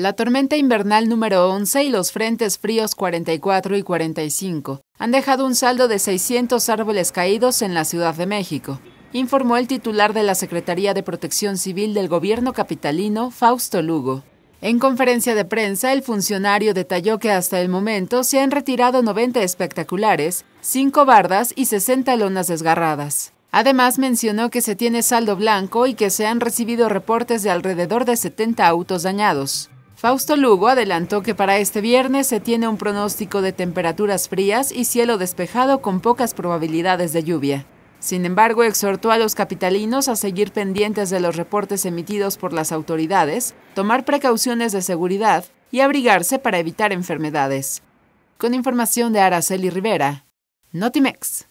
La tormenta invernal número 11 y los frentes fríos 44 y 45 han dejado un saldo de 600 árboles caídos en la Ciudad de México, informó el titular de la Secretaría de Protección Civil del gobierno capitalino, Fausto Lugo. En conferencia de prensa, el funcionario detalló que hasta el momento se han retirado 90 espectaculares, 5 bardas y 60 lonas desgarradas. Además, mencionó que se tiene saldo blanco y que se han recibido reportes de alrededor de 70 autos dañados. Fausto Lugo adelantó que para este viernes se tiene un pronóstico de temperaturas frías y cielo despejado con pocas probabilidades de lluvia. Sin embargo, exhortó a los capitalinos a seguir pendientes de los reportes emitidos por las autoridades, tomar precauciones de seguridad y abrigarse para evitar enfermedades. Con información de Araceli Rivera, Notimex.